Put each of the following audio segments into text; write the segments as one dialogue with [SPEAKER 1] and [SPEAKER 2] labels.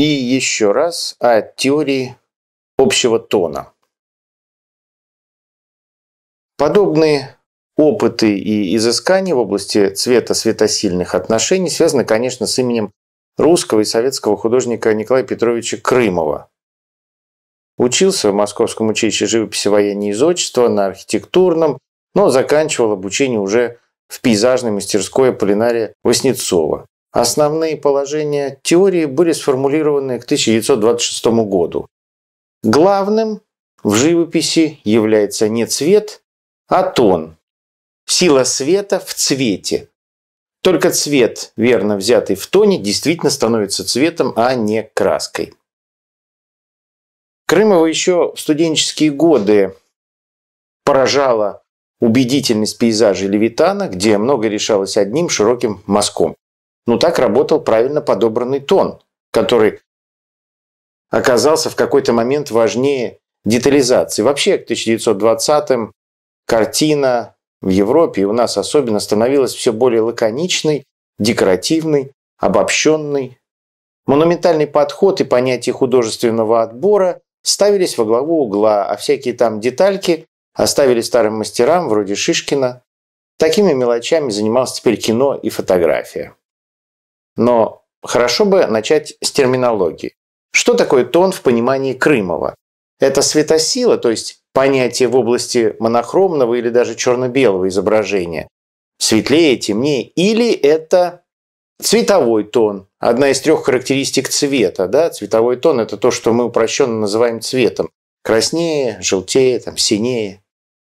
[SPEAKER 1] И еще раз о теории общего тона. Подобные опыты и изыскания в области цвета-светосильных отношений связаны, конечно, с именем русского и советского художника Николая Петровича Крымова. Учился в Московском училище живописи военной изотчества на архитектурном, но заканчивал обучение уже в пейзажной мастерской Аполлинария Васнецова. Основные положения теории были сформулированы к 1926 году. Главным в живописи является не цвет, а тон. Сила света в цвете. Только цвет, верно взятый в тоне, действительно становится цветом, а не краской. Крымова еще в студенческие годы поражала убедительность пейзажей Левитана, где много решалось одним широким мазком. Ну, так работал правильно подобранный тон, который оказался в какой-то момент важнее детализации. Вообще, к 1920-м картина в Европе и у нас особенно становилась все более лаконичной, декоративной, обобщенной. Монументальный подход и понятие художественного отбора ставились во главу угла, а всякие там детальки оставили старым мастерам вроде Шишкина. Такими мелочами занималось теперь кино и фотография. Но хорошо бы начать с терминологии. Что такое тон в понимании Крымова? Это светосила, то есть понятие в области монохромного или даже черно-белого изображения. Светлее, темнее. Или это цветовой тон. Одна из трех характеристик цвета. Да? Цветовой тон – это то, что мы упрощенно называем цветом. Краснее, желтее, там, синее.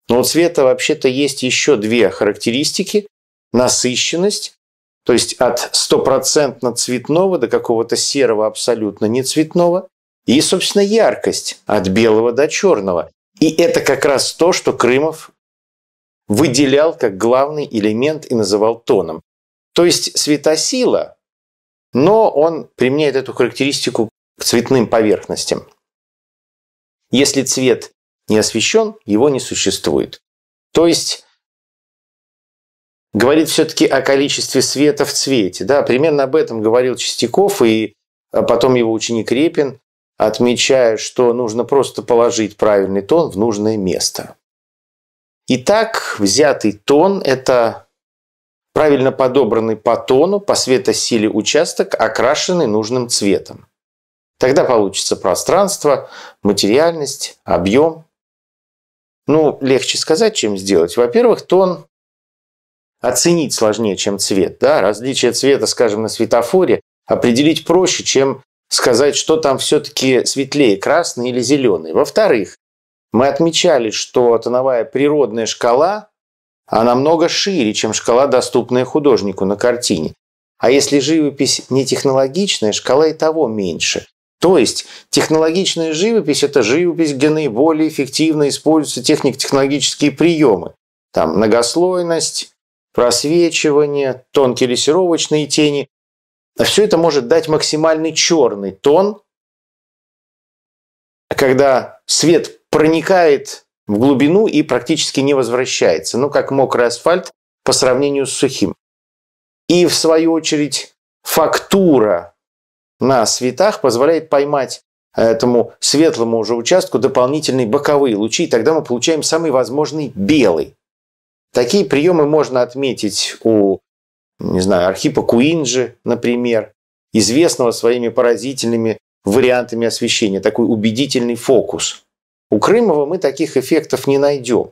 [SPEAKER 1] Но у цвета вообще-то есть еще две характеристики – насыщенность то есть от стопроцентно цветного до какого-то серого абсолютно не цветного, и, собственно, яркость от белого до черного. И это как раз то, что Крымов выделял как главный элемент и называл тоном. То есть светосила, но он применяет эту характеристику к цветным поверхностям. Если цвет не освещен, его не существует. То есть говорит все-таки о количестве света в цвете. Да, примерно об этом говорил Чистяков и а, потом его ученик Репин, отмечая, что нужно просто положить правильный тон в нужное место. Итак, взятый тон – это правильно подобранный по тону, по светосиле участок, окрашенный нужным цветом. Тогда получится пространство, материальность, объем. Ну, легче сказать, чем сделать. Во-первых, тон оценить сложнее, чем цвет. Да? Различие цвета, скажем, на светофоре определить проще, чем сказать, что там все-таки светлее, красный или зеленый. Во-вторых, мы отмечали, что тоновая природная шкала, она намного шире, чем шкала, доступная художнику на картине. А если живопись не технологичная, шкала и того меньше. То есть технологичная живопись – это живопись, где наиболее эффективно используются технико-технологические приемы. Там многослойность, просвечивание, тонкие лессировочные тени. А все это может дать максимальный черный тон, а когда свет проникает в глубину и практически не возвращается, ну, как мокрый асфальт по сравнению с сухим. И, в свою очередь, фактура на светах позволяет поймать э, этому светлому уже участку дополнительные боковые лучи, и тогда мы получаем самый возможный белый. Такие приемы можно отметить у, не знаю, Архипа Куинджи, например, известного своими поразительными вариантами освещения, такой убедительный фокус. У Крымова мы таких эффектов не найдем.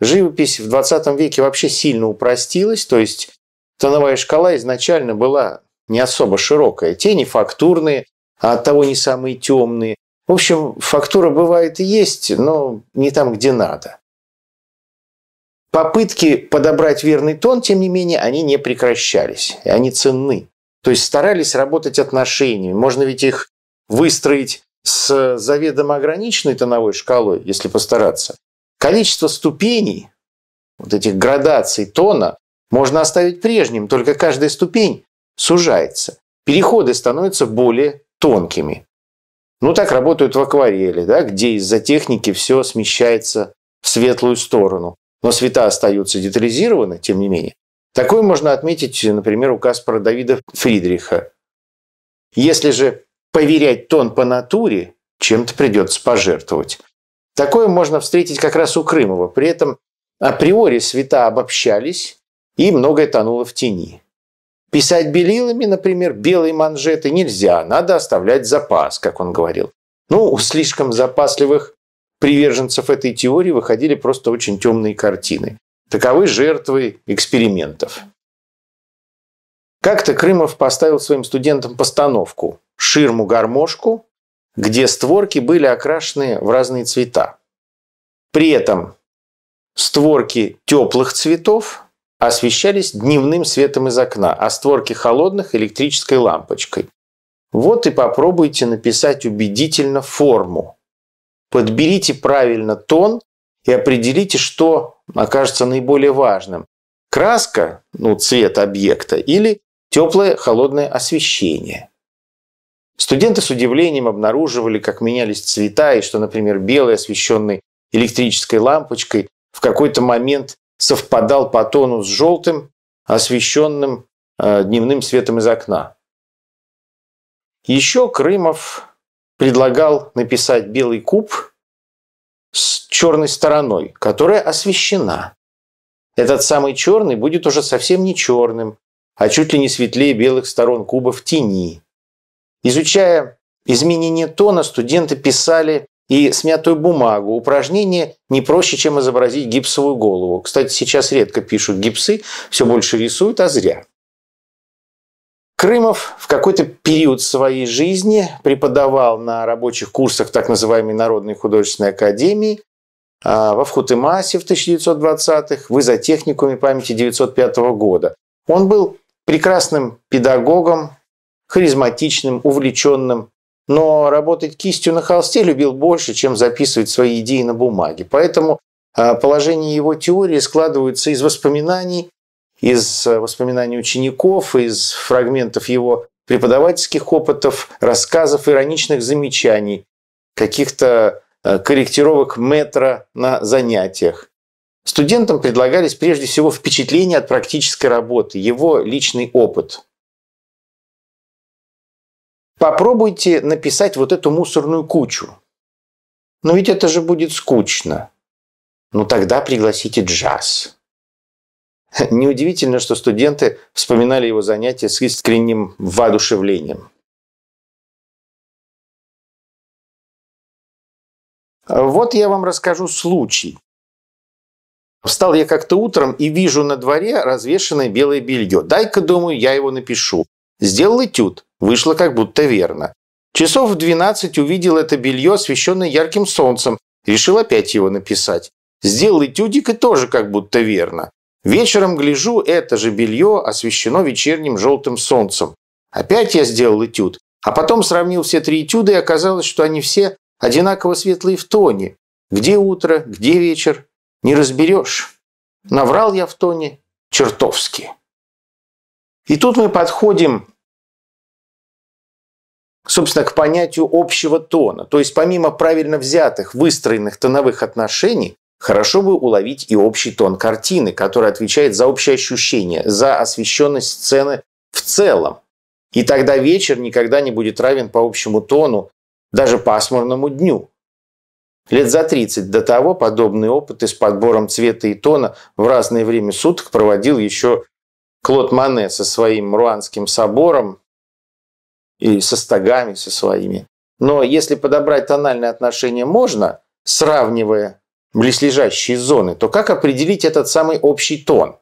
[SPEAKER 1] Живопись в 20 веке вообще сильно упростилась, то есть тоновая шкала изначально была не особо широкая. Тени фактурные, а того не самые темные. В общем, фактура бывает и есть, но не там, где надо попытки подобрать верный тон, тем не менее, они не прекращались, и они ценны. То есть старались работать отношениями. Можно ведь их выстроить с заведомо ограниченной тоновой шкалой, если постараться. Количество ступеней, вот этих градаций тона, можно оставить прежним, только каждая ступень сужается. Переходы становятся более тонкими. Ну, так работают в акварели, да, где из-за техники все смещается в светлую сторону но света остаются детализированы, тем не менее. Такой можно отметить, например, указ про Давида Фридриха. Если же поверять тон по натуре, чем-то придется пожертвовать. Такое можно встретить как раз у Крымова. При этом априори света обобщались, и многое тонуло в тени. Писать белилами, например, белые манжеты нельзя, надо оставлять запас, как он говорил. Ну, у слишком запасливых приверженцев этой теории выходили просто очень темные картины. Таковы жертвы экспериментов. Как-то Крымов поставил своим студентам постановку «Ширму-гармошку», где створки были окрашены в разные цвета. При этом створки теплых цветов освещались дневным светом из окна, а створки холодных – электрической лампочкой. Вот и попробуйте написать убедительно форму подберите правильно тон и определите, что окажется наиболее важным. Краска, ну, цвет объекта или теплое холодное освещение. Студенты с удивлением обнаруживали, как менялись цвета, и что, например, белый, освещенный электрической лампочкой, в какой-то момент совпадал по тону с желтым, освещенным э, дневным светом из окна. Еще Крымов предлагал написать белый куб с черной стороной, которая освещена. Этот самый черный будет уже совсем не черным, а чуть ли не светлее белых сторон куба в тени. Изучая изменение тона, студенты писали и смятую бумагу. Упражнение не проще, чем изобразить гипсовую голову. Кстати, сейчас редко пишут гипсы, все больше рисуют, а зря. Крымов в какой-то период своей жизни преподавал на рабочих курсах так называемой Народной художественной академии а, во Вхутымасе в 1920-х, в изотехникуме памяти 1905 года. Он был прекрасным педагогом, харизматичным, увлеченным, но работать кистью на холсте любил больше, чем записывать свои идеи на бумаге. Поэтому а, положение его теории складывается из воспоминаний из э, воспоминаний учеников, из фрагментов его преподавательских опытов, рассказов, ироничных замечаний, каких-то э, корректировок метра на занятиях. Студентам предлагались прежде всего впечатления от практической работы, его личный опыт. Попробуйте написать вот эту мусорную кучу. Но ведь это же будет скучно. Ну тогда пригласите джаз. Неудивительно, что студенты вспоминали его занятия с искренним воодушевлением. Вот я вам расскажу случай. Встал я как-то утром и вижу на дворе развешенное белое белье. Дай-ка, думаю, я его напишу. Сделал этюд. Вышло как будто верно. Часов в 12 увидел это белье, освещенное ярким солнцем. Решил опять его написать. Сделал этюдик и тоже как будто верно. Вечером гляжу, это же белье освещено вечерним желтым солнцем. Опять я сделал этюд, а потом сравнил все три этюда, и оказалось, что они все одинаково светлые в тоне. Где утро, где вечер, не разберешь. Наврал я в тоне чертовски. И тут мы подходим, собственно, к понятию общего тона. То есть помимо правильно взятых, выстроенных тоновых отношений, Хорошо бы уловить и общий тон картины, который отвечает за общее ощущение, за освещенность сцены в целом. И тогда вечер никогда не будет равен по общему тону, даже пасмурному дню. Лет за 30 до того подобные опыты с подбором цвета и тона в разное время суток проводил еще Клод Мане со своим Руанским собором и со стогами со своими. Но если подобрать тональные отношения можно, сравнивая близлежащие зоны, то как определить этот самый общий тон?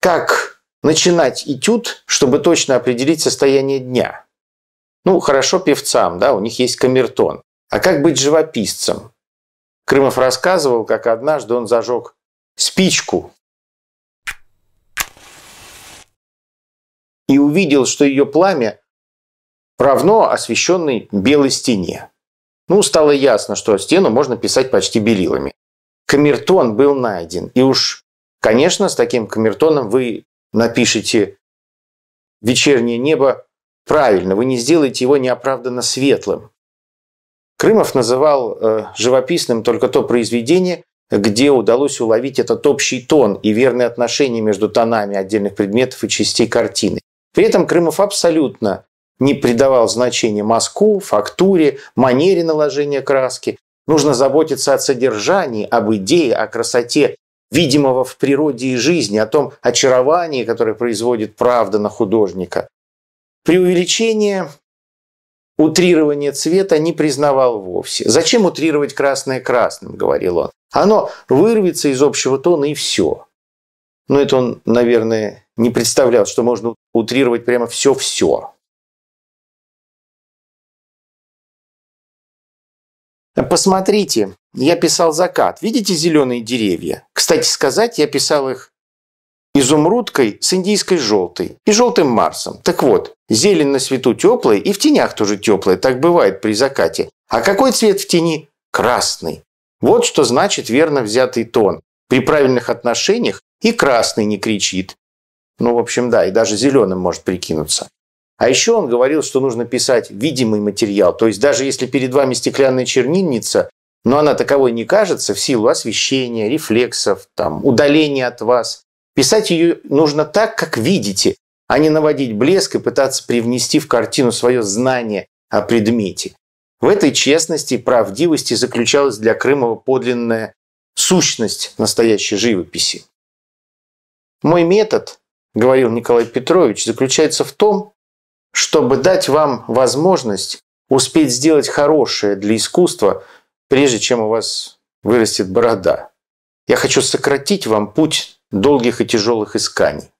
[SPEAKER 1] Как начинать этюд, чтобы точно определить состояние дня? Ну, хорошо певцам, да, у них есть камертон. А как быть живописцем? Крымов рассказывал, как однажды он зажег спичку и увидел, что ее пламя равно освещенной белой стене. Ну, стало ясно, что стену можно писать почти белилами. Камертон был найден. И уж, конечно, с таким камертоном вы напишите «Вечернее небо» правильно. Вы не сделаете его неоправданно светлым. Крымов называл э, живописным только то произведение, где удалось уловить этот общий тон и верные отношения между тонами отдельных предметов и частей картины. При этом Крымов абсолютно не придавал значения мазку, фактуре, манере наложения краски. Нужно заботиться о содержании, об идее, о красоте видимого в природе и жизни, о том очаровании, которое производит правда на художника. Преувеличение, утрирование цвета не признавал вовсе. «Зачем утрировать красное красным?» – говорил он. «Оно вырвется из общего тона и все». Но это он, наверное, не представлял, что можно утрировать прямо все-все. Посмотрите, я писал закат. Видите зеленые деревья? Кстати сказать, я писал их изумрудкой с индийской желтой и желтым марсом. Так вот, зелень на свету теплая и в тенях тоже теплая, так бывает при закате. А какой цвет в тени? Красный. Вот что значит верно взятый тон. При правильных отношениях и красный не кричит. Ну, в общем, да, и даже зеленым может прикинуться. А еще он говорил, что нужно писать видимый материал. То есть даже если перед вами стеклянная чернильница, но она таковой не кажется в силу освещения, рефлексов, там, удаления от вас. Писать ее нужно так, как видите, а не наводить блеск и пытаться привнести в картину свое знание о предмете. В этой честности и правдивости заключалась для Крымова подлинная сущность настоящей живописи. «Мой метод, — говорил Николай Петрович, — заключается в том, чтобы дать вам возможность успеть сделать хорошее для искусства, прежде чем у вас вырастет борода. Я хочу сократить вам путь долгих и тяжелых исканий.